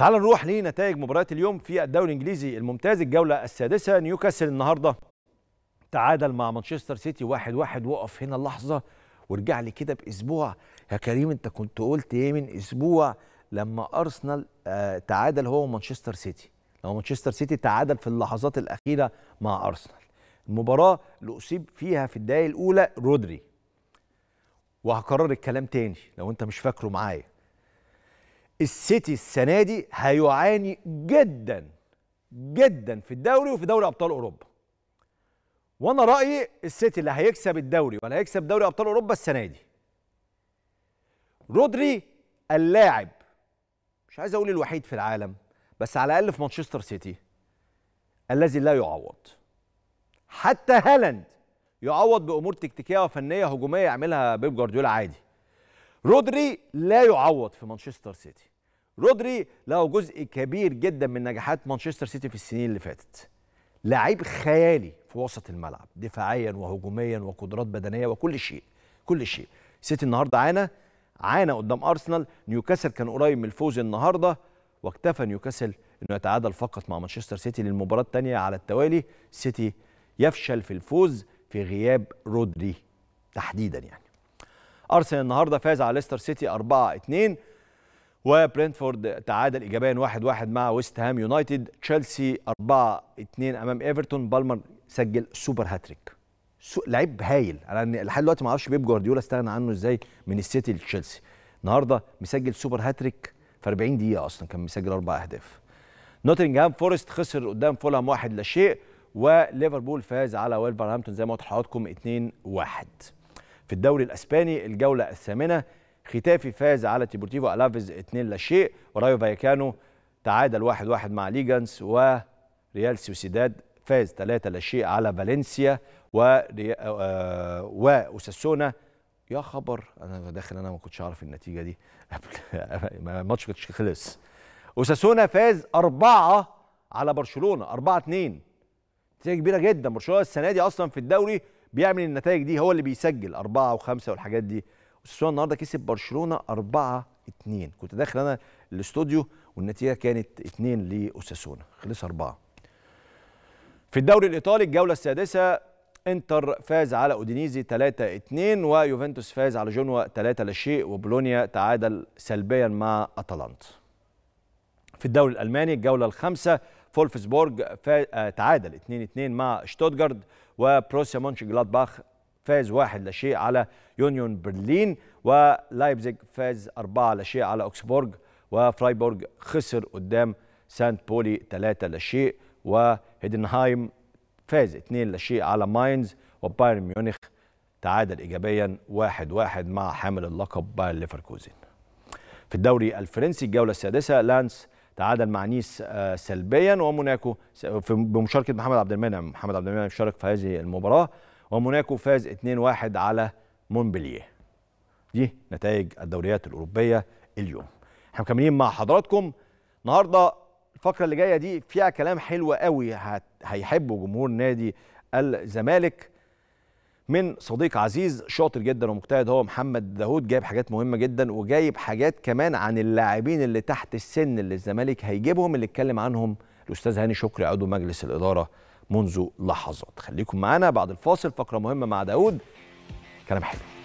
تعال نروح لنتائج مباريات اليوم في الدوري الانجليزي الممتاز الجوله السادسه نيوكاسل النهارده تعادل مع مانشستر سيتي واحد واحد وقف هنا اللحظه ورجع لي كده باسبوع يا كريم انت كنت قلت ايه من اسبوع لما ارسنال آه تعادل هو ومانشستر سيتي لو مانشستر سيتي تعادل في اللحظات الاخيره مع ارسنال المباراه اللي اصيب فيها في الدقائق الاولى رودري وهكرر الكلام تاني لو انت مش فاكره معايا السيتي السنه دي هيعاني جدا جدا في الدوري وفي دوري ابطال اوروبا وانا رايي السيتي اللي هيكسب الدوري ولا هيكسب دوري ابطال اوروبا السنه دي رودري اللاعب مش عايز اقول الوحيد في العالم بس على الاقل في مانشستر سيتي الذي لا يعوض حتى هالاند يعوض بامور تكتيكيه وفنيه هجوميه يعملها بيب جوارديولا عادي رودري لا يعوض في مانشستر سيتي رودري له جزء كبير جدا من نجاحات مانشستر سيتي في السنين اللي فاتت لعيب خيالي في وسط الملعب دفاعيا وهجوميا وقدرات بدنيه وكل شيء كل شيء سيتي النهارده عانى عانى قدام ارسنال نيوكاسل كان قريب من الفوز النهارده واكتفى نيوكاسل انه يتعادل فقط مع مانشستر سيتي للمباراه الثانيه على التوالي سيتي يفشل في الفوز في غياب رودري تحديدا يعني ارسنال النهارده فاز على ليستر سيتي 4 2 وبرنتفورد تعادل ايجابيا 1-1 واحد واحد مع ويست هام يونايتد تشيلسي 4-2 امام ايفرتون بالمر سجل سوبر هاتريك لعيب هايل انا لحد دلوقتي ما اعرفش بيب جوارديولا استغنى عنه ازاي من السيتي لتشيلسي النهارده مسجل سوبر هاتريك في 40 دقيقه اصلا كان مسجل اربع اهداف نوتنجهام فورست خسر قدام فولهام واحد لا شيء وليفربول فاز على ويلفرهامبتون زي ما قلت لحضراتكم 2-1 في الدوري الاسباني الجوله الثامنه ختافي فاز على تيبورتيفو الافيز 2 لا شيء ورايو فايكانو تعادل 1-1 واحد واحد مع ليجانس وريال سوسيداد فاز 3 لا شيء على فالنسيا و آه، آه، واساسونا يا خبر انا داخل انا ما كنتش اعرف النتيجه دي الماتش كنتش خلص اساسونا فاز 4 على برشلونه 4 2 نتيجه كبيره جدا برشلونه السنه دي اصلا في الدوري بيعمل النتائج دي هو اللي بيسجل أربعة وخمسة والحاجات دي وساسونا النهارده كسب برشلونه 4 2 كنت داخل انا الاستوديو والنتيجه كانت 2 لاساسونا خلص 4 في الدوري الايطالي الجوله السادسه انتر فاز على اودينيزي 3 2 ويوفنتوس فاز على جنوا 3 لا شيء وبولونيا تعادل سلبيا مع اتلانت في الدوري الالماني الجوله الخامسه فولفسبورج آه، تعادل 2 2 مع شتوتجارد وبروسيا مونشنجلادباخ فاز واحد لا شيء على يونيون برلين ولايبزيج فاز أربعة لا شيء على اوكسبورج وفرايبورج خسر قدام سانت بولي ثلاثة لا شيء وهيدنهايم فاز اثنين لا شيء على ماينز وبايرن ميونخ تعادل ايجابيا 1-1 مع حامل اللقب بايرن ليفركوزن. في الدوري الفرنسي الجوله السادسه لانس تعادل مع نيس آه، سلبيا وموناكو بمشاركه محمد عبد المنعم، محمد عبد المنعم شارك في هذه المباراه وموناكو فاز 2-1 على مونبلييه دي نتائج الدوريات الأوروبية اليوم احنا مكملين مع حضراتكم النهاردة الفقرة اللي جاية دي فيها كلام حلو قوي هيحبه جمهور نادي الزمالك من صديق عزيز شاطر جدا ومجتهد هو محمد داوود جايب حاجات مهمه جدا وجايب حاجات كمان عن اللاعبين اللي تحت السن اللي الزمالك هيجيبهم اللي اتكلم عنهم الاستاذ هاني شكري عضو مجلس الاداره منذ لحظات خليكم معانا بعد الفاصل فقرة مهمة مع داود كلام حلو